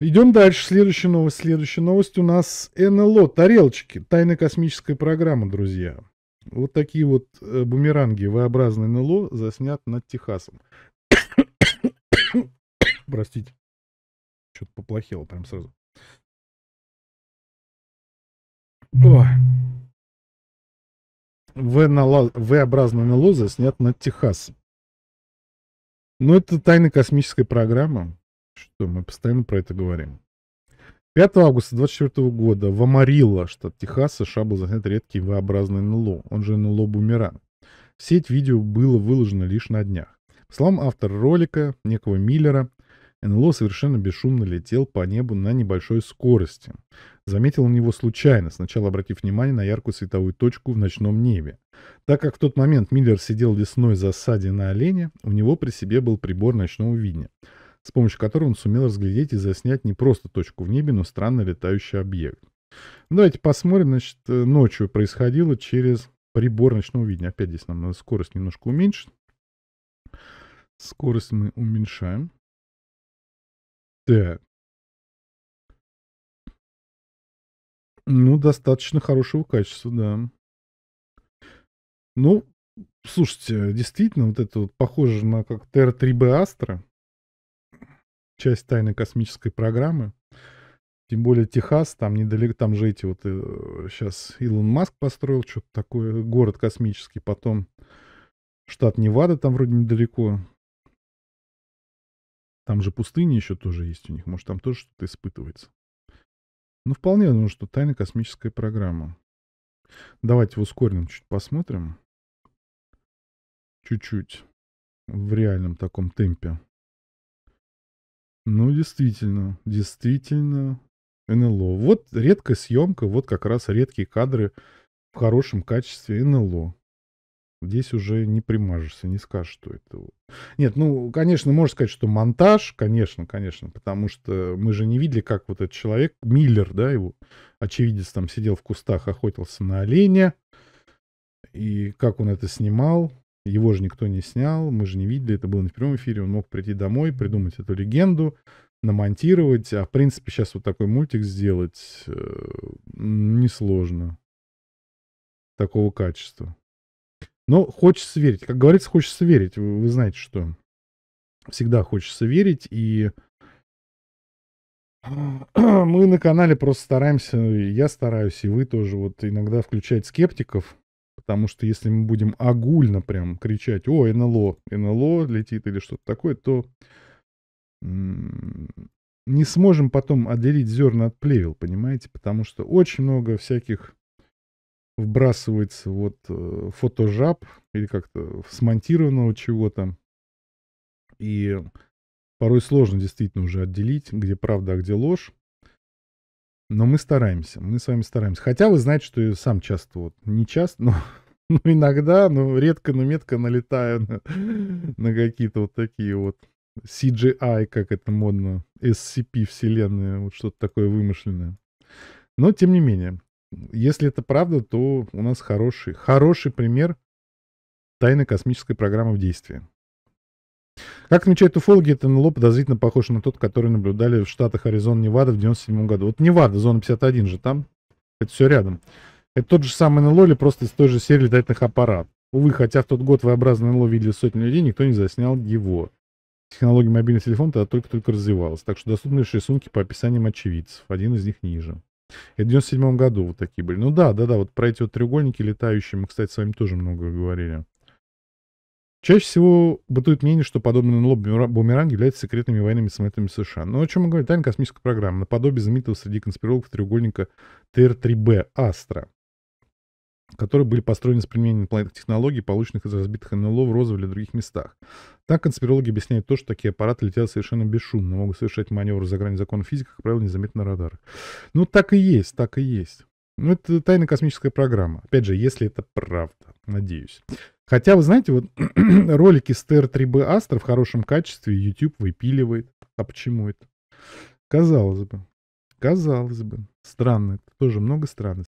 Идем дальше. Следующая новость. Следующая новость у нас НЛО. Тарелочки. Тайная космическая программа, друзья. Вот такие вот э, бумеранги V-образный НЛО заснят над Техасом. Простите. Что-то поплохело прям сразу. О. V-образный НЛО заснят над Техасом. Ну, это тайная космическая программа что мы постоянно про это говорим. 5 августа 24 года в Амарилло, штат Техас, США был занят редкий V-образный НЛО, он же НЛО Бумеранг. сеть видео было выложено лишь на днях. По словам автора ролика, некого Миллера, НЛО совершенно бесшумно летел по небу на небольшой скорости. Заметил он его случайно, сначала обратив внимание на яркую световую точку в ночном небе. Так как в тот момент Миллер сидел в лесной засаде на оленя, у него при себе был прибор ночного видения с помощью которого он сумел разглядеть и заснять не просто точку в небе, но странно летающий объект. Давайте посмотрим, значит, э, ночью происходило через прибор ночного видения. Опять здесь нам надо скорость немножко уменьшить. Скорость мы уменьшаем. Так. Ну, достаточно хорошего качества, да. Ну, слушайте, э, действительно, вот это вот похоже на как ТР-3Б Астра часть тайной космической программы. Тем более Техас, там недалеко, там же эти вот сейчас э, Илон Маск построил что-то такое, город космический, потом штат Невада там вроде недалеко. Там же пустыни еще тоже есть у них, может там тоже что-то испытывается. Ну, вполне, думаю, что тайна космическая программа. Давайте в ускоренном чуть посмотрим. Чуть-чуть. В реальном таком темпе. Ну, действительно, действительно, НЛО. Вот редкая съемка, вот как раз редкие кадры в хорошем качестве НЛО. Здесь уже не примажешься, не скажешь, что это... Нет, ну, конечно, можно сказать, что монтаж, конечно, конечно, потому что мы же не видели, как вот этот человек, Миллер, да, его очевидец там сидел в кустах, охотился на оленя, и как он это снимал, его же никто не снял, мы же не видели, это было на прямом эфире. Он мог прийти домой, придумать эту легенду, намонтировать. А, в принципе, сейчас вот такой мультик сделать э, несложно. Такого качества. Но хочется верить. Как говорится, хочется верить. Вы, вы знаете, что всегда хочется верить. И мы на канале просто стараемся, я стараюсь, и вы тоже вот иногда включать скептиков. Потому что если мы будем огульно прям кричать, о, НЛО, НЛО летит или что-то такое, то не сможем потом отделить зерна от плевел, понимаете? Потому что очень много всяких вбрасывается вот э, фотожаб или как-то смонтированного чего-то. И порой сложно действительно уже отделить, где правда, а где ложь. Но мы стараемся, мы с вами стараемся. Хотя вы знаете, что я сам часто, вот, не часто, но, но иногда, но редко, но метко налетаю на, на какие-то вот такие вот CGI, как это модно, SCP вселенная, вот что-то такое вымышленное. Но, тем не менее, если это правда, то у нас хороший, хороший пример тайной космической программы в действии. Как отмечают уфологи, этот НЛО подозрительно похож на тот, который наблюдали в штатах Аризон, Невада в 97 году. Вот Невада, зона 51 же там, это все рядом. Это тот же самый НЛО или просто из той же серии летательных аппаратов. Увы, хотя в тот год V-образное НЛО видели сотни людей, никто не заснял его. Технология мобильного телефона тогда только-только развивалась, так что доступны рисунки по описаниям очевидцев, один из них ниже. Это в 97 году вот такие были. Ну да, да, да, вот про эти вот треугольники летающие мы, кстати, с вами тоже много говорили. Чаще всего бытует мнение, что подобный бумеранг является секретными военными самолетами США. Но о чем мы говорим? Тайна космической программы, наподобие знаменитого среди конспирологов треугольника ТР-3Б «Астра», которые были построены с применением планетных технологий, полученных из разбитых НЛО в Розове или других местах. Так конспирологи объясняют то, что такие аппараты летят совершенно бесшумно, могут совершать маневры за грани закона физики, как правило, незаметно на радарах. Ну, так и есть, так и есть. Ну, это тайна космическая программа. Опять же, если это правда, надеюсь. Хотя, вы знаете, вот ролики с ТР-3Б Астра в хорошем качестве YouTube выпиливает. А почему это? Казалось бы. Казалось бы. Странно. Это тоже много странностей.